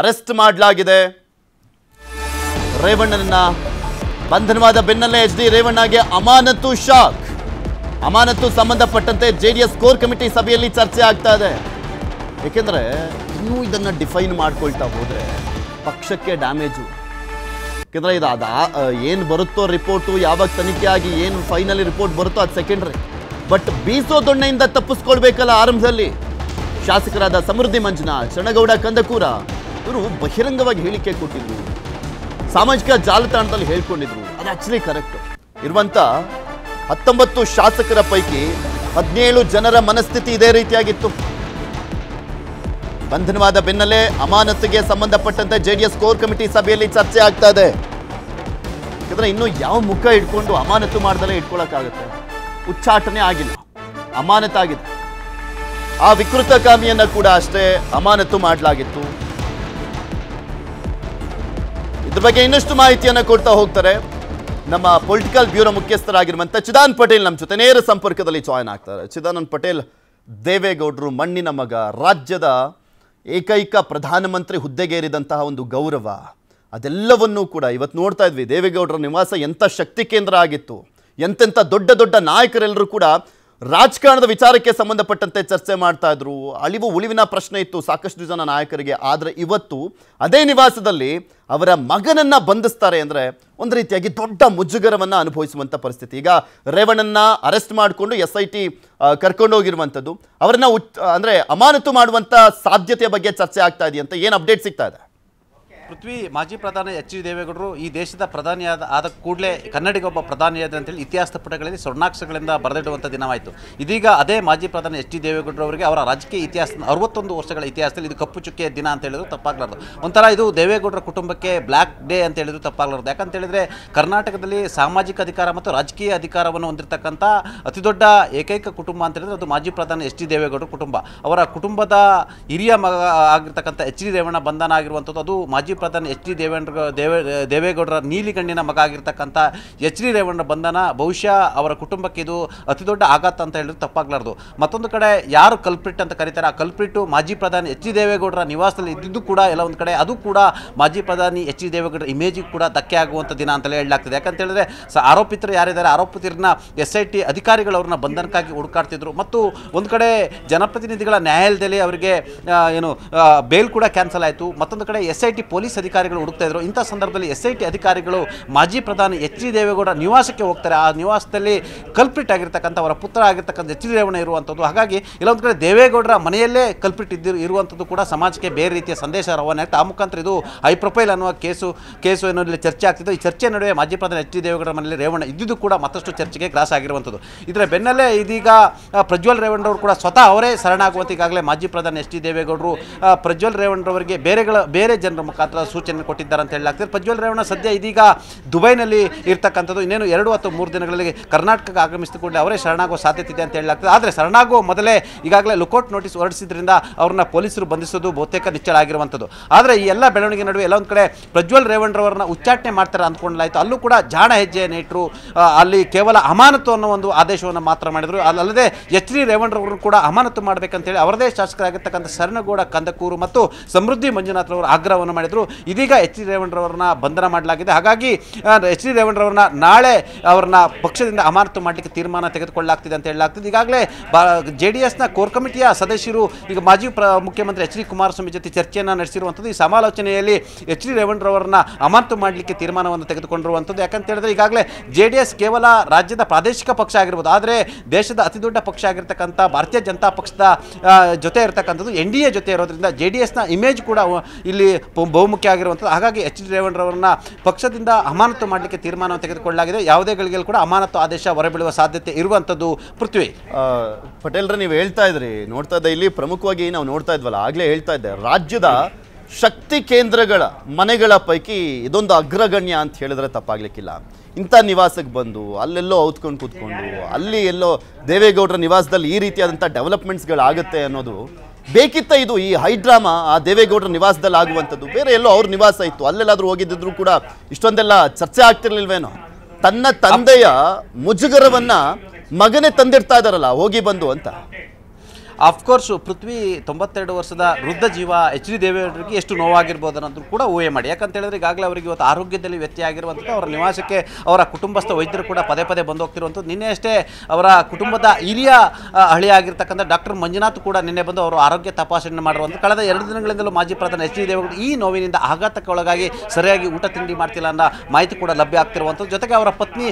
arrest ಮಾಡಲಾಗಿದೆ ರೇವಣ್ಣನನ್ನ ಬಂಧನವಾದ ಬೆನ್ನಲ್ಲೇ H D ರೇವಣ್ಣಗೆ ಅಮಾನತು ಶಾಕ್ ಅಮಾನತು ಸಂಬಂಧಪಟ್ಟಂತೆ J D S core committee ಸಭೆಯಲ್ಲಿ ಚರ್ಚೆ ಆಗ್ತಾ ಇದೆ ಏಕೆಂದರೆ ಇನ್ನೂ ಇದನ್ನ ಡಿಫೈನ್ ಮಾಡ್ಕೊಳ್ತಾ ಹೋದ್ರೆ ಪಕ್ಷಕ್ಕೆ ಡ್ಯಾಮೇಜು ಯಾಕೆಂದ್ರೆ ಇದು ಅದ ಏನು ಬರುತ್ತೋ ರಿಪೋರ್ಟು ಯಾವಾಗ ತನಿಖೆ ಆಗಿ ಏನು ಫೈನಲಿ ರಿಪೋರ್ಟ್ ಬರುತ್ತೋ ಅದು ಸೆಕೆಂಡ್ರಿ ಬಟ್ ಬೀಸೋ ದೊಣ್ಣೆಯಿಂದ ತಪ್ಪಿಸ್ಕೊಳ್ಬೇಕಲ್ಲ ಆರಂಭದಲ್ಲಿ ಶಾಸಕರಾದ ಸಮೃದ್ಧಿ ಮಂಜುನಾಥ್ ಚಣಗೌಡ ಕಂದಕೂರ ಇವರು ಬಹಿರಂಗವಾಗಿ ಹೇಳಿಕೆ ಕೊಟ್ಟಿದ್ರು ಸಾಮಾಜಿಕ ಜಾಲತಾಣದಲ್ಲಿ ಹೇಳ್ಕೊಂಡಿದ್ರು ಅದು ಆಕ್ಚುಲಿ ಕರೆಕ್ಟ್ ಇರುವಂತ ಹತ್ತೊಂಬತ್ತು ಶಾಸಕರ ಪೈಕಿ ಹದಿನೇಳು ಜನರ ಮನಸ್ಥಿತಿ ಇದೇ ರೀತಿಯಾಗಿತ್ತು ಬಂಧನವಾದ ಬೆನ್ನಲ್ಲೇ ಅಮಾನತಿಗೆ ಸಂಬಂಧಪಟ್ಟಂತೆ J D S core committee ಸಭೆಯಲ್ಲಿ ಚರ್ಚೆ ಆಗ್ತಾ ಇದೆ ಯಾಕಂದ್ರೆ ಇನ್ನು ಯಾವ ಮುಖ ಇಟ್ಕೊಂಡು ಅಮಾನತು ಮಾಡ್ದಲೇ ಇಟ್ಕೊಳ್ಳೋಕ್ಕಾಗುತ್ತೆ ಉಚ್ಚಾಟನೆ ಆಗಿಲ್ಲ ಅಮಾನತಾಗಿದೆ ಆ ವಿಕೃತ ಕಾಮಿಯನ್ನ ಕೂಡ ಅಷ್ಟೇ ಅಮಾನತು ಮಾಡಲಾಗಿತ್ತು ಇದ್ರ ಬಗ್ಗೆ ಇನ್ನಷ್ಟು ಮಾಹಿತಿಯನ್ನು ಕೊಡ್ತಾ ಹೋಗ್ತಾರೆ ನಮ್ಮ ಪೊಲಿಟಿಕಲ್ ಬ್ಯೂರೋ ಮುಖ್ಯಸ್ಥರಾಗಿರುವಂತ ಚಿದಾನ್ ಪಟೇಲ್ ನಮ್ಮ ಜೊತೆ ನೇರ ಸಂಪರ್ಕದಲ್ಲಿ ಜಾಯ್ನ್ ಆಗ್ತಾರೆ ಚಿದಾನಂದ್ ಪಟೇಲ್ ದೇವೇಗೌಡರು ಮಣ್ಣಿನ ಮಗ ರಾಜ್ಯದ ಏಕೈಕ ಪ್ರಧಾನಮಂತ್ರಿ ಹುದ್ದೆಗೇರಿದಂತಹ ಒಂದು ಗೌರವ ಅದೆಲ್ಲವನ್ನೂ ಕೂಡ ಇವತ್ತು ನೋಡ್ತಾ ಇದ್ವಿ ದೇವೇಗೌಡರ ನಿವಾಸ ಎಂಥ ಶಕ್ತಿ ಕೇಂದ್ರ ಆಗಿತ್ತು ಎಂತೆಂಥ ದೊಡ್ಡ ದೊಡ್ಡ ನಾಯಕರೆಲ್ಲರೂ ಕೂಡ ರಾಜಕಾರಣದ ವಿಚಾರಕ್ಕೆ ಸಂಬಂಧಪಟ್ಟಂತೆ ಚರ್ಚೆ ಮಾಡ್ತಾ ಇದ್ರು ಅಳಿವು ಉಳಿವಿನ ಪ್ರಶ್ನೆ ಇತ್ತು ಸಾಕಷ್ಟು ಜನ ನಾಯಕರಿಗೆ ಆದರೆ ಇವತ್ತು ಅದೇ ನಿವಾಸದಲ್ಲಿ ಅವರ ಮಗನನ್ನು ಬಂಧಿಸ್ತಾರೆ ಅಂದರೆ ಒಂದು ರೀತಿಯಾಗಿ ದೊಡ್ಡ ಮುಜುಗರವನ್ನು ಅನುಭವಿಸುವಂಥ ಪರಿಸ್ಥಿತಿ ಈಗ ರೇವಣ್ಣನ ಅರೆಸ್ಟ್ ಮಾಡಿಕೊಂಡು ಎಸ್ ಐ ಟಿ ಕರ್ಕೊಂಡೋಗಿರುವಂಥದ್ದು ಅವರನ್ನು ಉಚ್ ಅಂದರೆ ಅಮಾನತು ಮಾಡುವಂಥ ಸಾಧ್ಯತೆಯ ಬಗ್ಗೆ ಚರ್ಚೆ ಆಗ್ತಾ ಇದೆಯಂತ ಏನು ಅಪ್ಡೇಟ್ ಸಿಗ್ತಾ ಇದೆ ಪೃಥ್ವಿ ಮಾಜಿ ಪ್ರಧಾನಿ ಎಚ್ ಡಿ ದೇವೇಗೌಡರು ಈ ದೇಶದ ಪ್ರಧಾನಿಯಾದ ಆದ ಕೂಡಲೇ ಕನ್ನಡಿಗೊಬ್ಬ ಪ್ರಧಾನಿಯಾದ ಅಂತೇಳಿ ಇತಿಹಾಸದ ಪುಟಗಳಲ್ಲಿ ಸ್ವರ್ಣಾಕ್ಷರಗಳಿಂದ ಬರೆದಿಡುವಂಥ ದಿನವಾಯಿತು ಇದೀಗ ಅದೇ ಮಾಜಿ ಪ್ರಧಾನಿ ಎಚ್ ಡಿ ದೇವೇಗೌಡರು ಅವರಿಗೆ ಅವರ ರಾಜಕೀಯ ಇತಿಹಾಸ ಅರವತ್ತೊಂದು ವರ್ಷಗಳ ಇತಿಹಾಸದಲ್ಲಿ ಇದು ಕಪ್ಪು ಚುಕ್ಕೆಯ ದಿನ ಅಂತ ಹೇಳಿದ್ರು ತಪ್ಪಾಗಲಾರ್ದು ಒಂಥರ ಇದು ದೇವೇಗೌಡರ ಕುಟುಂಬಕ್ಕೆ ಬ್ಲ್ಯಾಕ್ ಡೇ ಅಂತ ಹೇಳಿದ್ರು ತಪ್ಪಾಗಲಾರ್ದು ಯಾಕಂತ ಹೇಳಿದರೆ ಕರ್ನಾಟಕದಲ್ಲಿ ಸಾಮಾಜಿಕ ಅಧಿಕಾರ ಮತ್ತು ರಾಜಕೀಯ ಅಧಿಕಾರವನ್ನು ಹೊಂದಿರತಕ್ಕಂಥ ಅತಿದೊಡ್ಡ ಏಕೈಕ ಕುಟುಂಬ ಅಂತ ಹೇಳಿದ್ರೆ ಅದು ಮಾಜಿ ಪ್ರಧಾನಿ ಎಚ್ ಡಿ ದೇವೇಗೌಡರ ಕುಟುಂಬ ಅವರ ಕುಟುಂಬದ ಹಿರಿಯ ಮಗ ಆಗಿರ್ತಕ್ಕಂಥ ಎಚ್ ಡಿ ರೇವಣ್ಣ ಬಂಧನ ಆಗಿರುವಂಥದ್ದು ಅದು ಮಾಜಿ ಪ್ರಧಾನ ಎಚ್ ಡಿ ದೇವೇಂದ್ರ ದೇವ ದೇವೇಗೌಡರ ನೀಲಿ ಮಗ ಆಗಿರ್ತಕ್ಕಂಥ ಎಚ್ ಡಿ ರೇವಣ್ಣ ಬಂಧನ ಬಹುಶಃ ಅವರ ಕುಟುಂಬಕ್ಕೆ ಇದು ಅತಿದೊಡ್ಡ ಆಘಾತ ಅಂತ ಹೇಳಿದ್ರೆ ತಪ್ಪಾಗಲಾರ್ದು ಮತ್ತೊಂದು ಕಡೆ ಯಾರು ಕಲ್ಪ್ರಿಟ್ ಅಂತ ಕರೀತಾರೆ ಆ ಕಲ್ಪಿಟ್ಟು ಮಾಜಿ ಪ್ರಧಾನಿ ಎಚ್ ಡಿ ದೇವೇಗೌಡರ ನಿವಾಸದಲ್ಲಿ ಇದ್ದಿದ್ದು ಕೂಡ ಎಲ್ಲ ಒಂದು ಕಡೆ ಅದು ಕೂಡ ಮಾಜಿ ಪ್ರಧಾನಿ ಎಚ್ ಡಿ ದೇವೇಗೌಡರ ಇಮೇಜಿಗೆ ಕೂಡ ಧಕ್ಕೆ ಆಗುವಂಥ ದಿನ ಅಂತಲೇ ಹೇಳಲಾಗ್ತದೆ ಯಾಕಂತ ಹೇಳಿದ್ರೆ ಸ ಆರೋಪಿತರು ಯಾರಿದ್ದಾರೆ ಆರೋಪಿತರನ್ನ ಎಸ್ ಐ ಟಿ ಅಧಿಕಾರಿಗಳು ಅವ್ರನ್ನ ಬಂಧನಕ್ಕಾಗಿ ಹುಡುಕಾಡ್ತಿದ್ರು ಮತ್ತು ಒಂದು ಕಡೆ ಜನಪ್ರತಿನಿಧಿಗಳ ನ್ಯಾಯಾಲಯದಲ್ಲಿ ಅವರಿಗೆ ಏನು ಬೇಲ್ ಕೂಡ ಕ್ಯಾನ್ಸಲ್ ಆಯಿತು ಮತ್ತೊಂದು ಕಡೆ ಎಸ್ ಐ ಟಿ ಪೊಲೀಸ್ ಅಧಿಕಾರಿಗಳು ಹುಡುಕ್ತಾ ಇದ್ರು ಇಂಥ ಸಂದರ್ಭದಲ್ಲಿ ಎಸ್ ಐ ಟಿ ಅಧಿಕಾರಿಗಳು ಮಾಜಿ ಪ್ರಧಾನಿ ಎಚ್ ಡಿ ದೇವೇಗೌಡ ನಿವಾಸಕ್ಕೆ ಹೋಗ್ತಾರೆ ಆ ನಿವಾಸದಲ್ಲಿ ಕಲ್ಪ್ರಿಟ್ ಆಗಿರ್ತಕ್ಕಂಥ ಅವರ ಪುತ್ರ ಆಗಿರ್ತಕ್ಕಂಥ ಎಚ್ ಡಿ ರೇವಣ್ಣ ಇರುವಂಥದ್ದು ಹಾಗಾಗಿ ಇಲ್ಲೊಂದು ಕಡೆ ದೇವೇಗೌಡರ ಮನೆಯಲ್ಲೇ ಕಲ್ಪ್ರಿಟ್ ಇದ್ದಿರು ಇರುವಂಥದ್ದು ಕೂಡ ಸಮಾಜಕ್ಕೆ ಬೇರೆ ರೀತಿಯ ಸಂದೇಶ ರವಾನೆ ಆಗ್ತದೆ ಆ ಮುಖಾಂತರ ಇದು ಹೈ ಪ್ರೊಫೈಲ್ ಅನ್ನುವ ಕೇಸು ಕೇಸು ಎನ್ನುವಲ್ಲಿ ಚರ್ಚೆ ಆಗ್ತಿತ್ತು ಈ ಚರ್ಚೆ ನಡುವೆ ಮಾಜಿ ಪ್ರಧಾನಿ ಎಚ್ ಡಿ ದೇವೇಗೌಡರ ಮನೆಯಲ್ಲಿ ರೇವಣ್ಣ ಇದ್ದಿದ್ದು ಕೂಡ ಮತ್ತಷ್ಟು ಚರ್ಚೆಗೆ ಗ್ರಾಸ್ ಆಗಿರುವಂಥದ್ದು ಇದರ ಬೆನ್ನಲ್ಲೇ ಇದೀಗ ಪ್ರಜ್ವಲ್ ರೇವಣ್ಣರವರು ಕೂಡ ಸ್ವತಃ ಅವರೇ ಶರಣಾಗುವಂತೆ ಈಗಾಗಲೇ ಮಾಜಿ ಪ್ರಧಾನಿ ಎಚ್ ಡಿ ದೇವೇಗೌಡರು ಪ್ರಜ್ವಲ್ ರೇವಣ್ಣರವರಿಗೆ ಬೇರೆಗಳ ಬೇರೆ ಜನರ ಮುಖಾಂತರ ಸೂಚನೆ ಕೊಟ್ಟಿದ್ದಾರೆ ಅಂತ ಹೇಳಲಾಗ್ತದೆ ಪ್ರಜ್ವಲ್ ರೇವಣ್ಣ ಸದ್ಯ ಇದೀಗ ದುಬೈನಲ್ಲಿ ಇರ್ತಕ್ಕಂಥದ್ದು ಇನ್ನೇನು ಎರಡು ಅಥವಾ ಮೂರು ದಿನಗಳಲ್ಲಿ ಕರ್ನಾಟಕಕ್ಕೆ ಆಗಮಿಸಿಕೊಂಡೆ ಅವರೇ ಶರಣಾಗುವ ಸಾಧ್ಯತೆ ಇದೆ ಅಂತ ಹೇಳಲಾಗ್ತದೆ ಆದರೆ ಶರಣಾಗುವ ಮೊದಲೇ ಈಗಾಗಲೇ ಲುಕೌಟ್ ನೋಟಿಸ್ ಹೊರಡಿಸಿದ್ರಿಂದ ಅವ್ರನ್ನ ಪೊಲೀಸರು ಬಂಧಿಸೋದು ಬಹುತೇಕ ನಿಚ್ಚಳ ಆಗಿರುವಂಥದ್ದು ಆದರೆ ಈ ಎಲ್ಲ ಬೆಳವಣಿಗೆ ನಡುವೆ ಎಲ್ಲ ಕಡೆ ಪ್ರಜ್ವಲ್ ರೇವಣ್ಣರವರನ್ನ ಉಚ್ಚಾಟನೆ ಮಾಡ್ತಾರೆ ಅಂದ್ಕೊಂಡ್ಲಾಯಿತು ಅಲ್ಲೂ ಕೂಡ ಜಾಣ ಹೆಜ್ಜೆಯನ್ನು ಇಟ್ಟರು ಅಲ್ಲಿ ಕೇವಲ ಅಮಾನತು ಅನ್ನೋ ಒಂದು ಆದೇಶವನ್ನು ಮಾತ್ರ ಮಾಡಿದರು ಅಲ್ಲದೆ ಎಚ್ ಡಿ ರೇವಣ್ಣರವ್ರನ್ನು ಕೂಡ ಅಮಾನತು ಮಾಡಬೇಕಂತೇಳಿ ಅವರದೇ ಶಾಸಕರಾಗಿರ್ತಕ್ಕಂಥ ಶರಣಗೌಡ ಕಂದಕೂರು ಮತ್ತು ಸಮೃದ್ಧಿ ಮಂಜುನಾಥ್ರವರು ಆಗ್ರಹವನ್ನು ಮಾಡಿದರು ಇದೀಗ ಎಚ್ ಡಿ ರೇವಣ್ಣರವ್ರನ್ನ ಬಂಧನ ಮಾಡಲಾಗಿದೆ ಹಾಗಾಗಿ ಎಚ್ ಡಿ ರೇವಣ್ಣರವ್ರನ್ನ ನಾಳೆ ಅವ್ರನ್ನ ಪಕ್ಷದಿಂದ ಅಮಾನತು ಮಾಡಲಿಕ್ಕೆ ತೀರ್ಮಾನ ತೆಗೆದುಕೊಳ್ಳಲಾಗ್ತಿದೆ ಅಂತ ಹೇಳಲಾಗ್ತಿದೆ ಈಗಾಗಲೇ ಬಾ ಜೆ ಡಿ ಎಸ್ನ ಕೋರ್ ಕಮಿಟಿಯ ಸದಸ್ಯರು ಈಗ ಮಾಜಿ ಪ್ರ ಮುಖ್ಯಮಂತ್ರಿ ಎಚ್ ಡಿ ಕುಮಾರಸ್ವಾಮಿ ಜೊತೆ ಚರ್ಚೆಯನ್ನು ನಡೆಸಿರುವಂಥದ್ದು ಈ ಸಮಾಲೋಚನೆಯಲ್ಲಿ ಎಚ್ ಡಿ ರೇವಣ್ಣರವ್ರನ್ನ ಅಮಾನತು ಮಾಡಲಿಕ್ಕೆ ತೀರ್ಮಾನವನ್ನು ತೆಗೆದುಕೊಂಡಿರುವಂಥದ್ದು ಯಾಕಂತ ಹೇಳಿದ್ರೆ ಈಗಾಗಲೇ ಜೆ ಡಿ ಎಸ್ ಕೇವಲ ರಾಜ್ಯದ ಪ್ರಾದೇಶಿಕ ಪಕ್ಷ ಆಗಿರ್ಬೋದು ಆದರೆ ದೇಶದ ಅತಿದೊಡ್ಡ ಪಕ್ಷ ಆಗಿರ್ತಕ್ಕಂಥ ಭಾರತೀಯ ಜನತಾ ಪಕ್ಷದ ಜೊತೆ ಇರತಕ್ಕಂಥದ್ದು ಎನ್ ಡಿ ಎ ಜೊತೆ ಇರೋದ್ರಿಂದ ಜೆ ಡಿ ಎಸ್ನ ಇಮೇಜ್ ಕೂಡ ಇಲ್ಲಿ ಬಹು ಮುಖ್ಯ ಆಗಿರುವಂಥದ್ದು ಹಾಗಾಗಿ ಎಚ್ ಡಿ ರೇವಣ್ಣರವರನ್ನ ಪಕ್ಷದಿಂದ ಅಮಾನತು ಮಾಡಲಿಕ್ಕೆ ತೀರ್ಮಾನ ತೆಗೆದುಕೊಳ್ಳಲಾಗಿದೆ ಯಾವುದೇ ಗಳಿಗೆಯಲ್ಲಿ ಕೂಡ ಅಮಾನತು ಆದೇಶ ಹೊರಬೀಳುವ ಸಾಧ್ಯತೆ ಇರುವಂಥದ್ದು ಪೃಥ್ವಿ ಪಟೇಲ್ರ ನೀವು ಹೇಳ್ತಾ ಇದ್ರಿ ನೋಡ್ತಾ ಇದ್ದ ಇಲ್ಲಿ ಪ್ರಮುಖವಾಗಿ ನಾವು ನೋಡ್ತಾ ಇದ್ವಲ್ಲ ಆಗಲೇ ಹೇಳ್ತಾ ಇದ್ದೆ ರಾಜ್ಯದ ಶಕ್ತಿ ಕೇಂದ್ರಗಳ ಮನೆಗಳ ಪೈಕಿ ಇದೊಂದು ಅಗ್ರಗಣ್ಯ ಅಂತ ಹೇಳಿದ್ರೆ ತಪ್ಪಾಗ್ಲಿಕ್ಕಿಲ್ಲ ಇಂಥ ನಿವಾಸಕ್ಕೆ ಬಂದು ಅಲ್ಲೆಲ್ಲೋ ಔತ್ಕೊಂಡು ಕೂತ್ಕೊಂಡು ಅಲ್ಲಿ ಎಲ್ಲೋ ದೇವೇಗೌಡರ ನಿವಾಸದಲ್ಲಿ ಈ ರೀತಿಯಾದಂಥ ಡೆವಲಪ್ಮೆಂಟ್ಸ್ಗಳಾಗುತ್ತೆ ಅನ್ನೋದು ಬೇಕಿತ್ತ ಇದು ಈ ಹೈಡ್ರಾಮಾ ಆ ದೇವೇಗೌಡರ ನಿವಾಸದಲ್ಲಿ ಆಗುವಂಥದ್ದು ಬೇರೆ ಎಲ್ಲೋ ಅವ್ರ ನಿವಾಸ ಇತ್ತು ಅಲ್ಲೆಲ್ಲಾದರೂ ಹೋಗಿದ್ದಿದ್ರು ಕೂಡ ಇಷ್ಟೊಂದೆಲ್ಲ ಚರ್ಚೆ ಆಗ್ತಿರ್ಲಿಲ್ವೇನೋ ತನ್ನ ತಂದೆಯ ಮುಜುಗರವನ್ನು ಮಗನೇ ತಂದಿರ್ತಾ ಇದ್ದಾರಲ್ಲ ಹೋಗಿ ಬಂದು ಅಂತ ಅಫ್ಕೋರ್ಸ್ ಪೃಥ್ವಿ ತೊಂಬತ್ತೆರಡು ವರ್ಷದ ವೃದ್ಧ ಜೀವ ಎಚ್ ಡಿ ದೇವೇಗೌಡರಿಗೆ ಎಷ್ಟು ನೋವಾಗಿರ್ಬೋದು ಅನ್ನೋದು ಕೂಡ ಊಹೆ ಮಾಡಿ ಯಾಕಂತ ಹೇಳಿದ್ರೆ ಈಗಾಗಲೇ ಅವರಿಗೆ ಇವತ್ತು ಆರೋಗ್ಯದಲ್ಲಿ ವ್ಯತ್ಯಯ ಆಗಿರುವಂಥದ್ದು ಅವರ ನಿವಾಸಕ್ಕೆ ಅವರ ಕುಟುಂಬಸ್ಥ ವೈದ್ಯರು ಕೂಡ ಪದೇ ಪದೇ ಬಂದು ಹೋಗ್ತಿರುವಂಥದ್ದು ನಿನ್ನೆ ಅಷ್ಟೇ ಅವರ ಕುಟುಂಬದ ಹಿರಿಯ ಹಳಿಯಾಗಿರ್ತಕ್ಕಂಥ ಡಾಕ್ಟರ್ ಮಂಜುನಾಥ್ ಕೂಡ ನಿನ್ನೆ ಬಂದು ಅವರು ಆರೋಗ್ಯ ತಪಾಸಣೆ ಮಾಡುವಂಥ ಕಳೆದ ಎರಡು ದಿನಗಳಿಂದಲೂ ಮಾಜಿ ಪ್ರಧಾನಿ ಎಚ್ ಡಿ ದೇವೇಗೌಡರು ಈ ನೋವಿನಿಂದ ಆಘಾತಕ್ಕೆ ಒಳಗಾಗಿ ಸರಿಯಾಗಿ ಊಟ ತಿಂಡಿ ಮಾಡ್ತಿಲ್ಲ ಅನ್ನೋ ಮಾಹಿತಿ ಕೂಡ ಲಭ್ಯ ಆಗ್ತಿರುವಂಥದ್ದು ಜೊತೆಗೆ ಅವರ ಪತ್ನಿ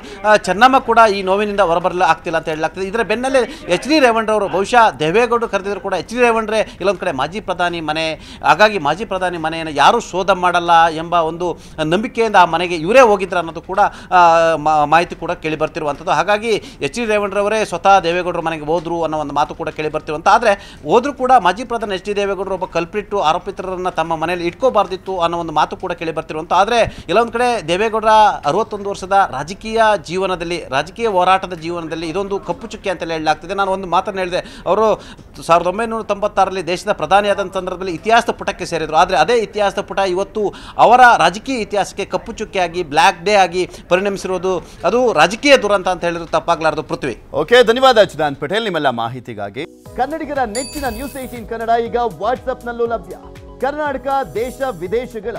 ಚೆನ್ನಮ್ಮ ಕೂಡ ಈ ನೋವಿನಿಂದ ಹೊರಬರಲು ಆಗ್ತಿಲ್ಲ ಅಂತ ಹೇಳಲಾಗ್ತದೆ ಇದರ ಬೆನ್ನಲ್ಲೇ ಎಚ್ ಡಿ ರೇವಣ್ಣ ಬಹುಶಃ ದೇವೇಗೌಡ ದೇವೇಗೌಡರು ಕರೆದಿದ್ರು ಕೂಡ ಎಚ್ ಡಿ ರೇವಣ್ರೆ ಇಲ್ಲೊಂದು ಕಡೆ ಮಾಜಿ ಪ್ರಧಾನಿ ಮನೆ ಹಾಗಾಗಿ ಮಾಜಿ ಪ್ರಧಾನಿ ಮನೆಯನ್ನು ಯಾರೂ ಶೋಧ ಮಾಡಲ್ಲ ಎಂಬ ಒಂದು ನಂಬಿಕೆಯಿಂದ ಆ ಮನೆಗೆ ಇವರೇ ಹೋಗಿದ್ರು ಅನ್ನೋದು ಕೂಡ ಮಾಹಿತಿ ಕೂಡ ಕೇಳಿ ಬರ್ತಿರುವಂಥದ್ದು ಹಾಗಾಗಿ ಎಚ್ ಡಿ ರೇವಣ್ಣರವರೇ ಸ್ವತಃ ದೇವೇಗೌಡರ ಮನೆಗೆ ಹೋದ್ರು ಅನ್ನೋ ಒಂದು ಮಾತು ಕೂಡ ಕೇಳಿ ಬರ್ತಿರುವಂಥ ಆದರೆ ಹೋದರೂ ಕೂಡ ಮಾಜಿ ಪ್ರಧಾನಿ ಎಚ್ ಡಿ ದೇವೇಗೌಡರು ಒಬ್ಬ ಕಲ್ಪಿಟ್ಟು ಆರೋಪಿತರನ್ನು ತಮ್ಮ ಮನೆಯಲ್ಲಿ ಇಟ್ಕೋಬಾರ್ದಿತ್ತು ಅನ್ನೋ ಒಂದು ಮಾತು ಕೂಡ ಕೇಳಿ ಬರ್ತಿರುವಂಥ ಆದರೆ ಇಲ್ಲೊಂದು ಕಡೆ ದೇವೇಗೌಡರ ಅರವತ್ತೊಂದು ವರ್ಷದ ರಾಜಕೀಯ ಜೀವನದಲ್ಲಿ ರಾಜಕೀಯ ಹೋರಾಟದ ಜೀವನದಲ್ಲಿ ಇದೊಂದು ಕಪ್ಪು ಚುಕ್ಕೆ ಅಂತಲೇ ಹೇಳಲಾಗ್ತಿದೆ ನಾನು ಒಂದು ಮಾತನ್ನು ಹೇಳಿದೆ ಅವರು ಸಾವಿರದ ಒಂಬೈನೂರ ತೊಂಬತ್ತಾರರಲ್ಲಿ ದೇಶದ ಪ್ರಧಾನಿಯಾದಂಥ ಸಂದರ್ಭದಲ್ಲಿ ಇತಿಹಾಸದ ಪುಟಕ್ಕೆ ಸೇರಿದರು ಆದರೆ ಅದೇ ಇತಿಹಾಸದ ಪುಟ ಇವತ್ತು ಅವರ ರಾಜಕೀಯ ಇತಿಹಾಸಕ್ಕೆ ಕಪ್ಪು ಚುಕ್ಕಿಯಾಗಿ ಬ್ಲ್ಯಾಕ್ ಡೇ ಆಗಿ ಪರಿಣಮಿಸಿರುವುದು ಅದು ರಾಜಕೀಯ ದುರಂತ ಅಂತ ಹೇಳಿದ್ರು ತಪ್ಪಾಗಲಾರದು ಪೃಥ್ವಿ ಓಕೆ ಧನ್ಯವಾದ ಅಚ್ಯುತಾನ್ ಪಟೇಲ್ ನಿಮ್ಮೆಲ್ಲ ಮಾಹಿತಿಗಾಗಿ ಕನ್ನಡಿಗರ ನೆಚ್ಚಿನ ನ್ಯೂಸ್ ಏಟೀನ್ ಕನ್ನಡ ಈಗ ವಾಟ್ಸ್ಆಪ್ನಲ್ಲೂ ಲಭ್ಯ ಕರ್ನಾಟಕ ದೇಶ ವಿದೇಶಗಳ